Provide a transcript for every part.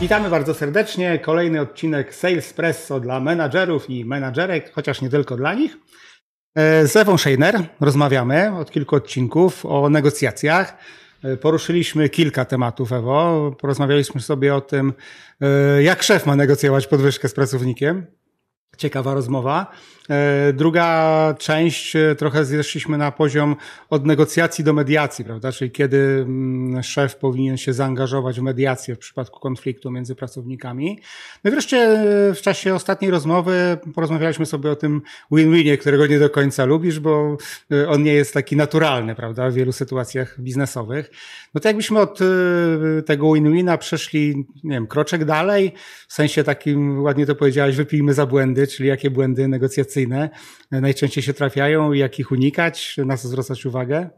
Witamy bardzo serdecznie. Kolejny odcinek Salespresso dla menadżerów i menadżerek, chociaż nie tylko dla nich. E, z Ewą Scheiner rozmawiamy od kilku odcinków o negocjacjach. E, poruszyliśmy kilka tematów, Ewo. Porozmawialiśmy sobie o tym, e, jak szef ma negocjować podwyżkę z pracownikiem. Ciekawa rozmowa. E, druga część, e, trochę zeszliśmy na poziom od negocjacji do mediacji, prawda? Czyli kiedy mm, szef powinien się zaangażować w mediację w przypadku konfliktu między pracownikami. No i wreszcie e, w czasie ostatniej rozmowy porozmawialiśmy sobie o tym win-winie, którego nie do końca lubisz, bo on nie jest taki naturalny, prawda? W wielu sytuacjach biznesowych. No to jakbyśmy od tego win-wina przeszli, nie wiem, kroczek dalej, w sensie takim, ładnie to powiedziałeś, wypijmy za błędy czyli jakie błędy negocjacyjne e, najczęściej się trafiają i jak ich unikać, na co zwracać uwagę?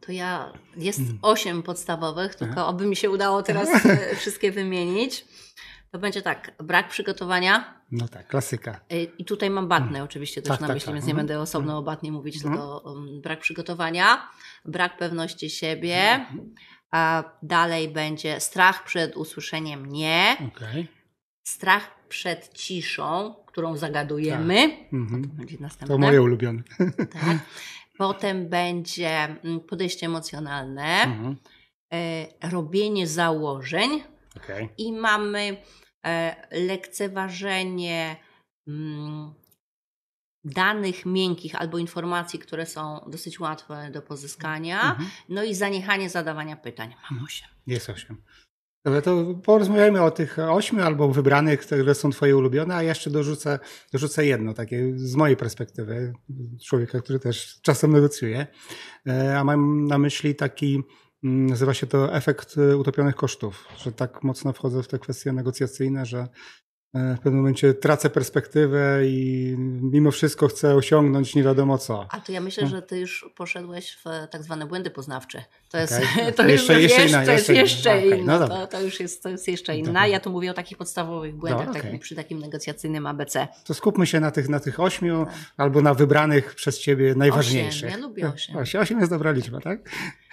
To ja jest hmm. osiem podstawowych, tylko oby mi się udało teraz e, wszystkie wymienić. To będzie tak, brak przygotowania. No tak, klasyka. E, I tutaj mam batnę hmm. oczywiście też tak, na tak, myśli, tak. więc nie mhm. będę osobno o mhm. batnie mówić, mm. tylko um, brak przygotowania, brak pewności siebie. Mhm. A dalej będzie strach przed usłyszeniem nie. Okay strach przed ciszą, którą zagadujemy. Tak. Mhm. To, będzie to moje ulubione. Tak. Potem będzie mm, podejście emocjonalne, mhm. E, robienie założeń okay. i mamy y, lekceważenie mm, danych miękkich albo informacji, które są dosyć łatwe do pozyskania, mhm. no i zaniechanie zadawania pytań. Mam osiem. Jest osiem. Dobra, to porozmawiajmy o tych ośmiu albo wybranych, które są twoje ulubione, a jeszcze dorzucę, dorzucę jedno takie z mojej perspektywy, człowieka, który też czasem negocjuje, e, a mam na myśli taki mm, nazywa się to efekt e, utopionych kosztów, że tak mocno wchodzę w te kwestie negocjacyjne, że E, w pewnym momencie tracę perspektywę i mimo wszystko chcę osiągnąć nie wiadomo co. A to ja myślę, no. że ty już poszedłeś w e, tak zwane błędy poznawcze. To jest jeszcze, jeszcze, inna, jeszcze, no inna. to, już jest, to jest jeszcze inna. Dobra. Ja tu mówię o takich podstawowych błędach Dobra, tak okay. przy takim negocjacyjnym ABC. To skupmy się na tych, na tych ośmiu tak. albo na wybranych przez ciebie najważniejszych. Osiem. Ja lubię osiem. Osiem, jest dobra liczba, tak?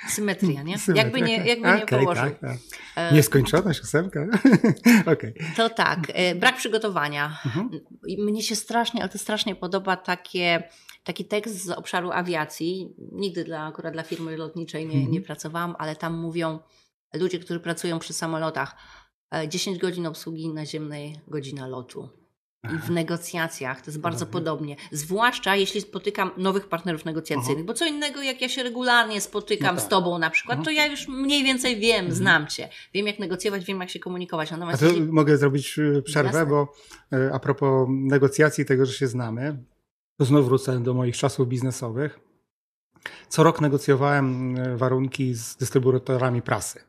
Symetria, nie? Symetria. Jakby nie, tak. jakby okay, nie położył. Tak, tak. E, Nieskończoność, ósemka. okay. To tak, e, brak przygotowania. Mhm. Mnie się strasznie, ale to strasznie podoba takie, taki tekst z obszaru awiacji. Nigdy dla, akurat dla firmy lotniczej nie, mhm. nie pracowałam, ale tam mówią ludzie, którzy pracują przy samolotach. 10 e, godzin obsługi naziemnej, godzina lotu w negocjacjach. To jest bardzo mhm. podobnie. Zwłaszcza jeśli spotykam nowych partnerów negocjacyjnych, mhm. bo co innego, jak ja się regularnie spotykam no tak. z tobą na przykład, to mhm. ja już mniej więcej wiem, znam cię. Wiem, jak negocjować, wiem, jak się komunikować. Natomiast jeśli... Mogę zrobić y, przerwę, Jasne. bo y, a propos negocjacji, tego, że się znamy, to znów wrócę do moich czasów biznesowych. Co rok negocjowałem y, warunki z dystrybutorami prasy.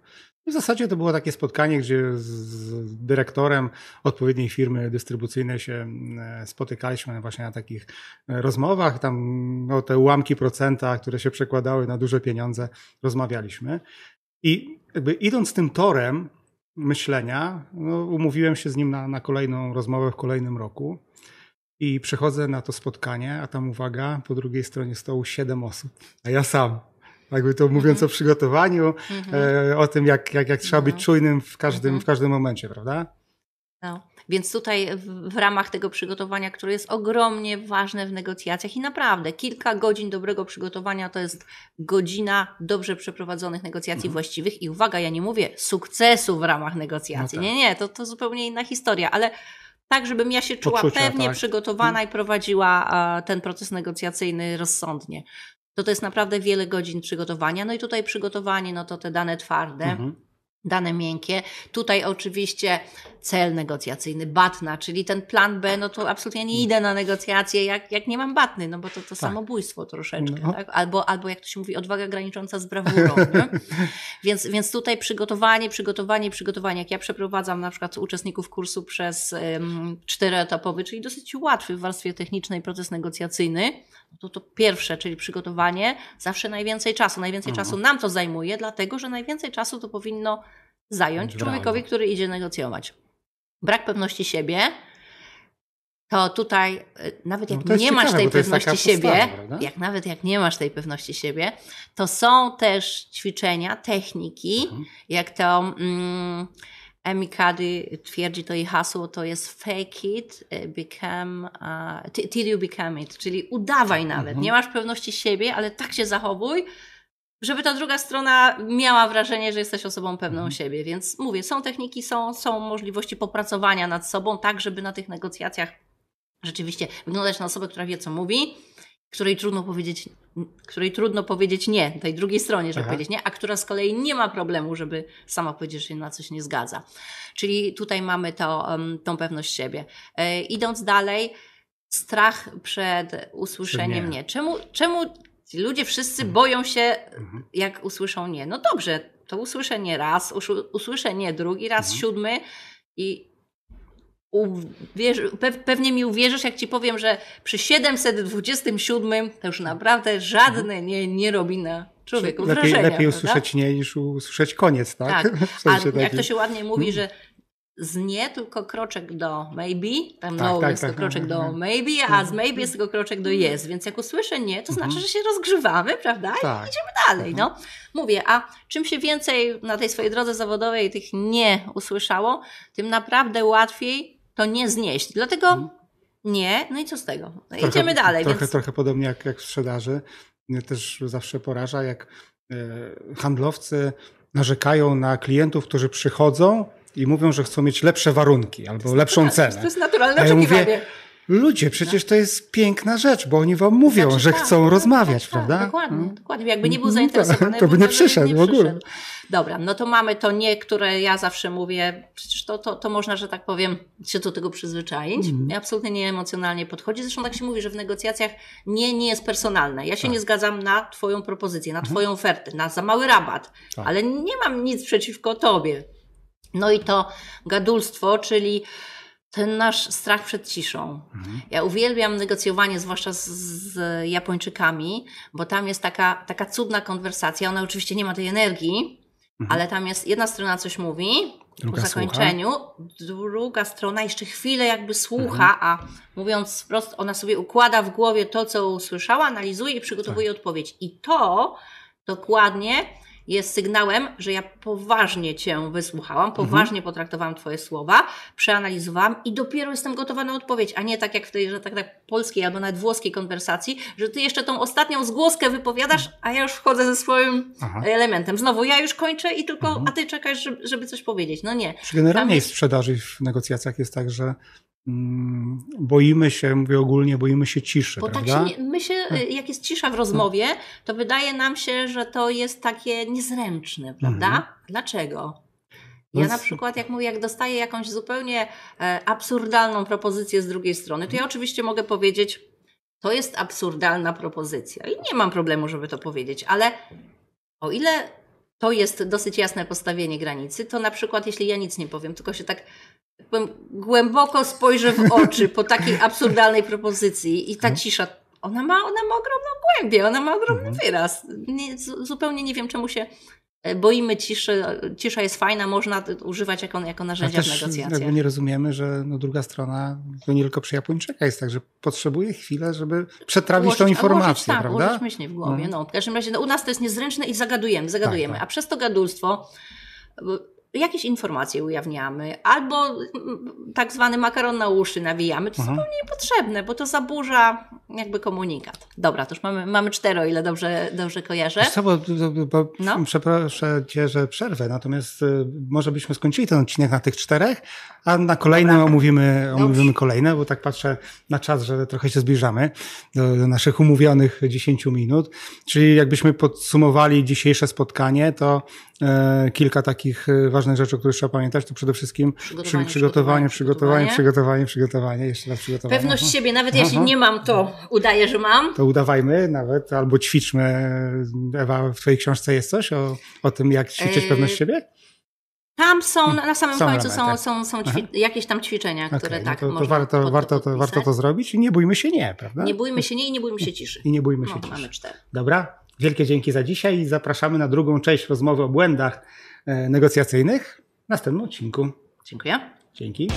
W zasadzie to było takie spotkanie, gdzie z dyrektorem odpowiedniej firmy dystrybucyjnej się e, spotykaliśmy właśnie na takich e, rozmowach. Tam o no, te ułamki procenta, które się przekładały na duże pieniądze, rozmawialiśmy. I jakby idąc tym torem myślenia, no, umówiłem się z nim na, na kolejną rozmowę w kolejnym roku. I przychodzę na to spotkanie, a tam uwaga, po drugiej stronie stołu siedem osób, a ja sam jakby to mówiąc o mhm. przygotowaniu, e, mhm. o tym, jak, jak, jak trzeba być no. czujnym w każdym, mhm. w każdym momencie, prawda? No. Więc tutaj w ramach tego przygotowania, które jest ogromnie ważne w negocjacjach i naprawdę kilka godzin dobrego przygotowania to jest godzina dobrze przeprowadzonych negocjacji mhm. właściwych i uwaga, ja nie mówię sukcesu w ramach negocjacji, no tak. nie, nie, to, to zupełnie inna historia, ale tak, żebym ja się czuła Poczucia, pewnie tak. przygotowana i prowadziła ten proces negocjacyjny rozsądnie to to jest naprawdę wiele godzin przygotowania. No i tutaj przygotowanie, no to te dane twarde. Mhm dane miękkie. Tutaj oczywiście cel negocjacyjny, batna, czyli ten plan B, no to absolutnie nie idę na negocjacje, jak, jak nie mam batny, no bo to, to tak. samobójstwo troszeczkę, no. tak? albo, albo jak to się mówi, odwaga granicząca z brawurą. więc, więc tutaj przygotowanie, przygotowanie, przygotowanie. Jak ja przeprowadzam na przykład uczestników kursu przez um, czteroetapowy, czyli dosyć łatwy w warstwie technicznej proces negocjacyjny, no to to pierwsze, czyli przygotowanie, zawsze najwięcej czasu. Najwięcej mhm. czasu nam to zajmuje, dlatego że najwięcej czasu to powinno zająć człowiekowi, który idzie negocjować. Brak pewności siebie, to tutaj y, nawet no jak no nie ciekawe, masz tej pewności siebie, jak nawet jak nie masz tej pewności siebie, to są też ćwiczenia, techniki, mhm. jak to mm, Emi Cuddy twierdzi, to jej hasło to jest fake it, y, become, uh, till you become it, czyli udawaj tak, nawet, mhm. nie masz pewności siebie, ale tak się zachowuj, żeby ta druga strona miała wrażenie, że jesteś osobą pewną mhm. siebie. Więc mówię, są techniki, są, są możliwości popracowania nad sobą, tak, żeby na tych negocjacjach rzeczywiście wyglądać na osobę, która wie, co mówi, której trudno powiedzieć, której trudno powiedzieć nie, tej drugiej stronie, żeby Aha. powiedzieć nie, a która z kolei nie ma problemu, żeby sama powiedzieć, że się na coś nie zgadza. Czyli tutaj mamy to, tą pewność siebie. E, idąc dalej, strach przed usłyszeniem nie. nie. Czemu, czemu Ci ludzie wszyscy mhm. boją się, mhm. jak usłyszą nie. No dobrze, to usłyszę nie raz, usłyszę nie drugi raz, mhm. siódmy i pewnie mi uwierzysz, jak ci powiem, że przy 727 to już naprawdę żadne mhm. nie, nie robi na człowieku lepiej, wrażenia. Lepiej usłyszeć prawda? nie niż usłyszeć koniec, tak? tak. W sensie A jak to się ładnie mówi, że z nie tylko kroczek do maybe, tam tak, no tak, jest tak, to kroczek tak, do mhm. maybe, a mhm. z maybe jest tylko kroczek do mhm. jest, więc jak usłyszę nie, to znaczy, że się rozgrzewamy, prawda, i tak. idziemy dalej, no. Mówię, a czym się więcej na tej swojej drodze zawodowej tych nie usłyszało, tym naprawdę łatwiej to nie znieść, dlatego nie, no i co z tego, no trochę, idziemy dalej. Trochę, więc... trochę podobnie jak, jak w sprzedaży, mnie też zawsze poraża, jak e, handlowcy narzekają na klientów, którzy przychodzą i mówią, że chcą mieć lepsze warunki albo lepszą cenę. To jest naturalne A ja mówię, Ludzie, przecież tak. to jest piękna rzecz, bo oni wam mówią, znaczy, że tak, chcą tak, rozmawiać, tak, prawda? Tak, dokładnie, no. dokładnie. Jakby nie był no, zainteresowany, to by nie przyszedł nie w ogóle. Przyszedł. Dobra, no to mamy to nie, które ja zawsze mówię, przecież to, to, to można, że tak powiem, się do tego przyzwyczaić. Mm. Ja absolutnie nie emocjonalnie podchodzi. Zresztą tak się mówi, że w negocjacjach nie, nie jest personalne. Ja się tak. nie zgadzam na Twoją propozycję, na mhm. Twoją ofertę, na za mały rabat, ale nie mam nic przeciwko Tobie. No i to gadulstwo, czyli ten nasz strach przed ciszą. Mhm. Ja uwielbiam negocjowanie, zwłaszcza z, z, Japończykami, bo tam jest taka, taka cudna konwersacja. Ona oczywiście nie ma tej energii, mhm. ale tam jest jedna strona coś mówi druga po zakończeniu, słucha. druga strona jeszcze chwilę jakby słucha, mhm. a mówiąc wprost, ona sobie układa w głowie to, co usłyszała, analizuje i przygotowuje tak. odpowiedź. I to dokładnie jest sygnałem, że ja poważnie Cię wysłuchałam, mhm. poważnie mhm. potraktowałam Twoje słowa, przeanalizowałam i dopiero jestem gotowa na odpowiedź, a nie tak jak w tej, że tak, tak polskiej albo nawet włoskiej konwersacji, że Ty jeszcze tą ostatnią zgłoskę wypowiadasz, a ja już wchodzę ze swoim Aha. elementem. Znowu ja już kończę i tylko, mhm. a Ty czekasz, żeby, coś powiedzieć. No nie. generalnie w sprzedaży w negocjacjach jest tak, że Mm, boimy się, mówię ogólnie, boimy się ciszy. Bo tak prawda? tak się, nie, my się, tak. y, jak jest cisza w tak. rozmowie, to wydaje nam się, że to jest takie niezręczne, mhm. prawda? Mhm. Dlaczego? Ja no na przykład, jak mówię, jak dostaję jakąś zupełnie e, absurdalną propozycję z drugiej strony, to ja oczywiście mogę powiedzieć, to jest absurdalna propozycja i nie mam problemu, żeby to powiedzieć, ale o ile to jest dosyć jasne postawienie granicy, to na przykład, jeśli ja nic nie powiem, tylko się tak głęboko spojrzę w oczy po takiej absurdalnej propozycji i ta mhm. cisza, ona ma, ona ma ogromną głębię, ona ma ogromny mhm. wyraz. Nie, zupełnie nie wiem, czemu się e, boimy ciszy. Cisza jest fajna, można używać jako, jako narzędzia w negocjacjach. nie rozumiemy, że no druga strona, to nie tylko przy Japończyka jest tak, że potrzebuje chwilę, żeby przetrawić ułożyć, tą informację, ułożyć, tak, prawda? Ułożyć myśli w głowie. No. no. w każdym razie no, u nas to jest niezręczne i zagadujemy, zagadujemy. Tak, tak. A przez to gadulstwo jakieś informacje ujawniamy, albo mm, tak zwany makaron na uszy nawijamy, to mhm. zupełnie niepotrzebne, bo to zaburza jakby komunikat. Dobra, to już mamy, mamy cztery, o ile dobrze, dobrze kojarzę. Co, bo, bo, no. Przepraszam Cię, że przerwę, natomiast y, może byśmy skończyli ten odcinek na tych czterech, a na kolejne omówimy, no omówimy kolejne, bo tak patrzę na czas, że trochę się zbliżamy do, do naszych umówionych 10 minut. Czyli jakbyśmy podsumowali dzisiejsze spotkanie, to y, kilka takich e, ważnych rzeczy, o których trzeba pamiętać, to przede wszystkim przygotowanie, przy, przygotowanie, przygotowanie, przygotowanie, przygotowanie, przygotowanie, jeszcze raz przygotowanie. Pewność mhm. siebie, nawet jeśli mhm. nie mam to udaję, że mam. To udawajmy nawet, albo ćwiczmy. Ewa, w twojej książce jest coś o, o tym, jak ćwiczyć e, pewność siebie? Tam są, hmm. na samym są końcu elementy. są, są, są ćwi- jakieś tam ćwiczenia, okay, które no tak no to, to można warto, warto, to, warto to zrobić i nie bójmy się nie, prawda? Nie bójmy się nie i nie bójmy się ciszy. I nie bójmy się no, ciszy. Mamy cztery. Dobra, wielkie dzięki za dzisiaj i zapraszamy na drugą część rozmowy o błędach e, negocjacyjnych w następnym odcinku. Dziękuję. Dzięki.